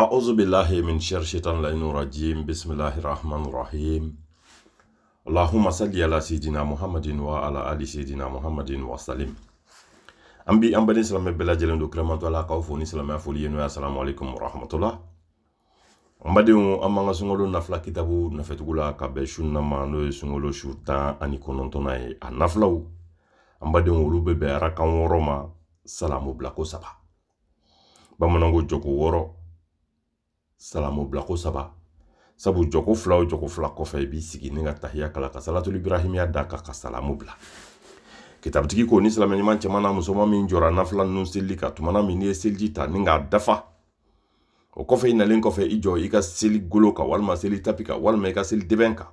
A'udzu billahi min syarsyitan lainu rajim. Bismillahirrahmanirrahim. Allahumma salli ala sayidina Muhammadin wa ala ali sayidina Muhammadin wa sallim. Ambi ambani salamé bela jelen do kraman to la kaw foni salamé foli yenu assalamu alaykum wa rahmatullah. Ambadi amma sungolo na fla kitabu na fetugula ka be shunna ma no sungolo shurta ani konontona an anaflaw. Ambadi mo lubbe be rakam woroma salamu blako saba. Bamonango joko woro salamu bilako saba sabu jɔko fila o jɔko fila kɔfɛ i b'i sigi ni ka tahiya kala ka salatul ibrahimiya da kan ka salamu bila kitabutigi ko ni silamɛ ɲuman cɛman na musoman min jɔra nafila ninnu selili ka tumana min n'i ye seliji ta ni k'a dafa o kɔfɛ i nalen kɔfɛ i jɔ i ka seli golo kan walima seli tapi kan walima i ka seli dɛbɛn kan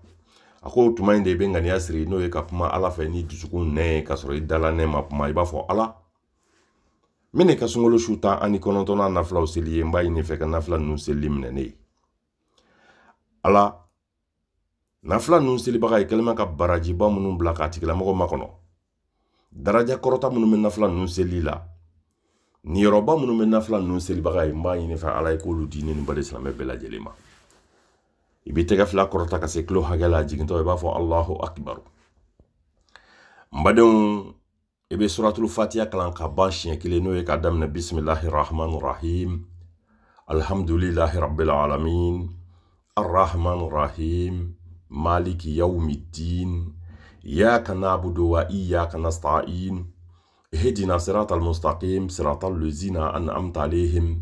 a ko tuma in de i bɛ ŋaniya siri n'o ye ka kuma ala fɛ ni dusukun nɛ ka sɔrɔ i dala nɛ ma kuma i b'a fɔ ala Min de ka sungolo su tan ani kɔnɔntɔnna nafilaw seli ye n b'a ɲini fɛ ka nafila ninnu selili minɛ ne ye ala nafila ninnu selibaga ye kɛlen ka barajiba minnu bila k'a tigilamɔgɔ ma daraja kɔrɔta minnu nafla nafila ninnu seli la niyɔrɔba minnu bɛ nafila ninnu selibaga ye n b'a ɲini fɛ ala ye k'olu di ne ni bali silamɛ bɛɛ lajɛlen ma i b'i tɛgɛ fila kɔrɔta ka se kilo hakɛ la jigintɔ b'a fɔ allahu akibaru n badenw i suratul fatiha kalan ka ban siɲɛ kelen n'o ye ka daminɛ bisimilahi rahman rahim alhamdulilahi rabil alamin arrahman rahim maliki yaumiddin iyaka nabudu wa iyaka nasta'in اهدنا صراط المستقيم صراط الذين أنعمت عليهم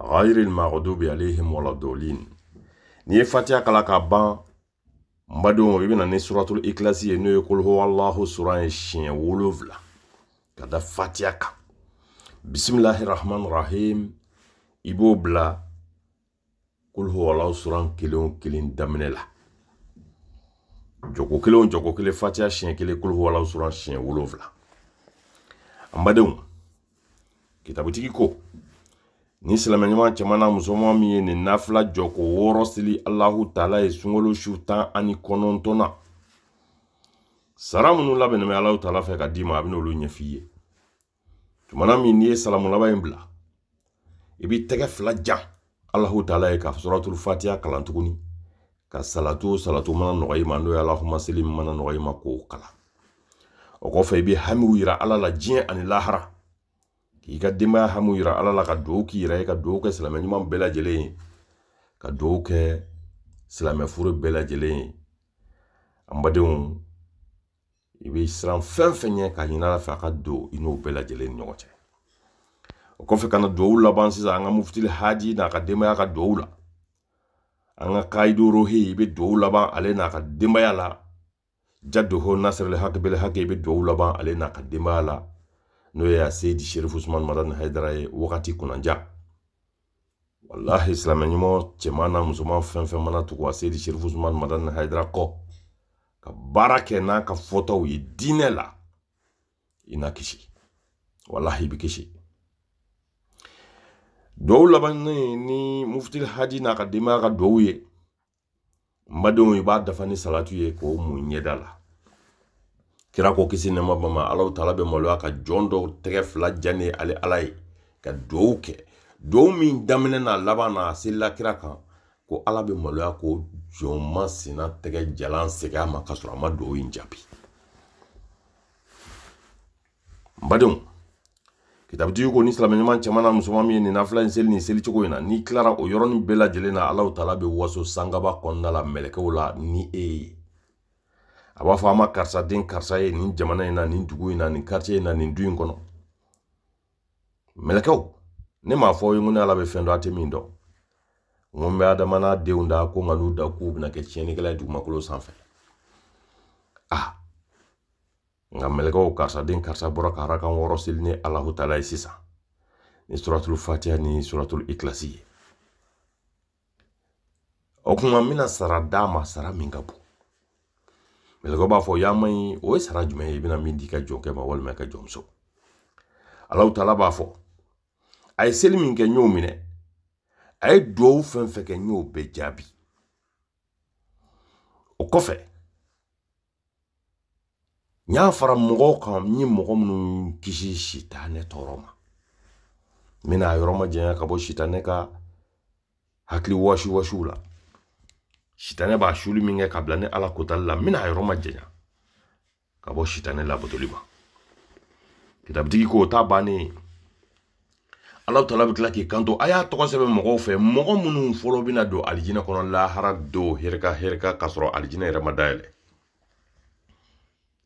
غير المغضوب عليهم ولا الضالين ني فاتيا كلا كابان مبادو بيبنا ني سورة الإكلاس ينو يقول هو الله سورة الشين ولوفلا ka da fatiya kan bisimilahi rahman rahim i b'o bila kulhuwalaw suran kelen o kelen daminɛ la jogo kelen o jogo kelen fatiya siɲɛ kelen kulhuwalaw suran siɲɛ wolonfila an badenw kitabutigi ko ni silamɛɲɔgɔn cɛman na musoman min ye nin nafila jɔ ko wɔɔrɔ seli alahu taala ye sunkalo su tan ani kɔnɔntɔn na Sara minnu labɛnnen bɛ Alahu taala fɛ ka d'i ma a bɛna olu ɲɛf'i ye tumana min n'i ye salamu laban in bila i b'i tɛgɛ fila jan Alahu taala ye ka suratul fatiha kalan tuguni ka salatu o salatu mana nɔgɔ i ma n'o ye Alahuma seli min mana nɔgɔ i ma k'o kalan o kɔfɛ i bɛ hamiw yira Ala la diɲɛ ani lahara k'i ka denbaya hamiw yira Ala la ka duwawu k'i yɛrɛ ye ka duwawu kɛ silamɛ ɲuman bɛɛ lajɛlen ye ka duwawu kɛ silamɛ furu bɛɛ lajɛlen ye an badenw i bɛ siran fɛn fɛn ɲɛ ka ɲin'a fɛ a ka don i n'o bɛɛ lajɛlen ni ɲɔgɔn cɛ o kɔfɛ ka na duwawu laban sisan an ka muftili haji n'a ka denbaya ka duwawu la an ka kaido rohi i bɛ duwawu laban ale n'a ka denbaya la jaddoho nasiril haq bil haq i bɛ duwawu laban ale n'a ka denbaya la n'o ye a seyidi sherifu usman madan haidara ye wagati kunnanja wallahi silamɛ ɲuman cɛman na musoman fɛn fɛn mana tugu a seyidi sherifu usman madan haidara kɔ ka baara kɛ n'a ka fɔtaw ye diinɛ la i na kisi walahi i bi kisi duwawu labannen ni muftil hadi n'a ka denbaya ka duwawu ye n badenw i b'a dafa ni salatu ye k'o mun ɲɛda la kira ko kisi nɛma bama alaw taala bɛ maloya ka jɔn dɔw tɛgɛ fila jane ale ala ye ka duwawu kɛ duwawu min daminɛ n'a laban na a selila kira kan ko ala bɛ maloya ko jɔn masina tɛgɛ jalan segin a ma ka sɔrɔ a ma dugawu in jaabi n badenw kitabutigi ko ni silamɛ ɲuman cɛman na musoman min ye nin nafila in seli nin selicogo in na n'i tilara o yɔrɔnin bɛɛ lajɛlen na alaw taala bɛ waso sangaba kɔnɔna la mɛlɛkɛw la ni e ye a b'a fɔ a ma karisa den karisa ye nin jamana in na nin dugu in na nin karitiye in na nin du in kɔnɔ mɛlɛkɛw ne m'a fɔ aw ye ko ni ala bɛ fɛn dɔn a tɛ min dɔn n n bɛ adama n'a denw da ko nka n'u da k'u bɛna kɛ tiɲɛnikɛla ye dugumakolo sanfɛ a nka mɛlɛkɛw karisa den karisa bɔra ka arakan wɔɔrɔ seli ni alahu taala ye sisan ni suratul fatiha ni suratul ikilasi ye o kuma n bɛna sara d'a e e ma sara min ka bon mɛlɛkɛw b'a fɔ y'a maɲi o ye sara jumɛn ye i bɛna min di ka jɔnkɛ ma walima i ka jɔnmuso alahu taala b'a fɔ a ye seli min kɛ n y'o minɛ a ye duwawu fɛn fɛn kɛ n y'o bɛɛ jaabi o kɔfɛ n y'a fara mɔgɔw kan n ye mɔgɔ minnu kisi sitanɛ tɔɔrɔ ma n bɛna a yɔrɔ majanya ka bɔ sitanɛ ka hakili wasiwasiw la sitanɛ b'a suli min kɛ ka bila ne ala kotali la n bɛna a yɔrɔ majanya ka bɔ sitanɛ labatoli ma kitabutigi ko o ta bannen ye alahu tala be tila k'i kanto a y'a tɔgɔ sɛbɛ mɔgɔw fɛ mɔgɔ minnu fɔlɔ bena don alijinɛ kɔnɔ lahara do herika herika k'a sɔrɔ alijinɛ yɛrɛ ma dayɛlɛ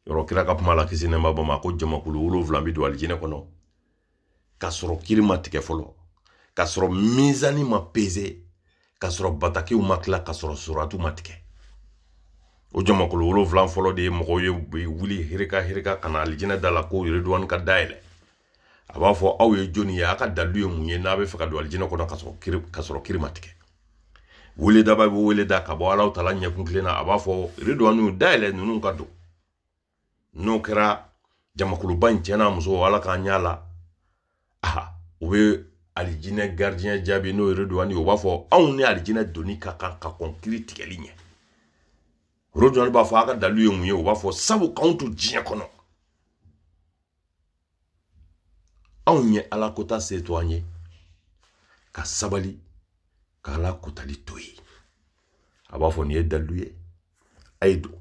yɔrɔ kira ka kuma la kisi nɛma bama ko jamakulu wolonfila be don alijinɛ kɔnɔ k'a sɔrɔ kiri ma tigɛ fɔlɔ k'a sɔrɔ mizani ma peze k'a sɔrɔ batakiw ma kila k'a sɔrɔ suratu ma tigɛ o jamakulu wolonfila fɔlɔ de ye mɔgɔw ye wuli herika herika kana na alijinɛ da la ko yeredwani ka dayɛlɛ a b'a fɔ aw ye jɔnni ye a ka dalu ye mun ye n'a bɛ fɛ ka don alijinɛ kɔnɔ ka sɔrɔ kiri ma tigɛ wele daba bɛ wele da ka bɔ alaw tala ɲɛkun tilen na a b'a fɔ ridwanu dayɛlɛ ninnu ka don n'o kɛra jamakuluba in cɛ muso ala k'an ɲɛ la aha u bɛ alijinɛ garidiyɛn jaabi n'o ridwanu ye u b'a fɔ anw ni alijinɛ donni ka kan ka kɔn kiri tigɛli ɲɛ ridwanu b'a fɔ a ka dalu ye mun ye u b'a fɔ sabu k'anw to diɲɛ kɔnɔ anw ye ala kota se to an ye ka sabali ka ala kotali to ye a b'a fɔ nin ye dalilu ye a ye don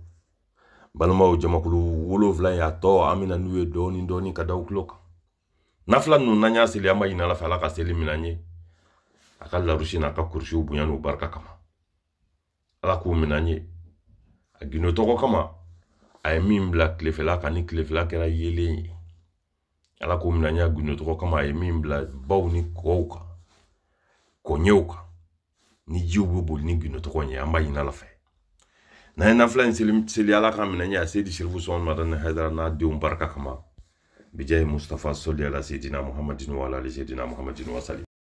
balimaw jamakulu wolonfila y'a tɔ an bɛna n'u ye dɔɔni dɔɔni ka da u kan nafila ninnu n'an y'a seli an b'a ɲini ala fɛ ala ka seli minɛ ye a ka larusi n'a ka kurusiw bonya n'u barika kama ala k'u minɛ ye a gindo tɔgɔ kama a ye min bila tilefɛla kan ni tilefɛla kɛra yelen ye ala ko mina n y'a gundo tɔgɔ kama a ye min bila baw ni kɔw kan kɔɲɛw kan ni jiw be boli ni gundo tɔgɔ ye an b'a ɲini ala fɛ n'an ye nafila in seli ala ka minɛ ɲɛ a se di sirifu sɔn mada ni hadara n'a denw barika kama bija ye mustafa soli ala seyidina muhamadin wa ala ali seyidina muhamadin wa sali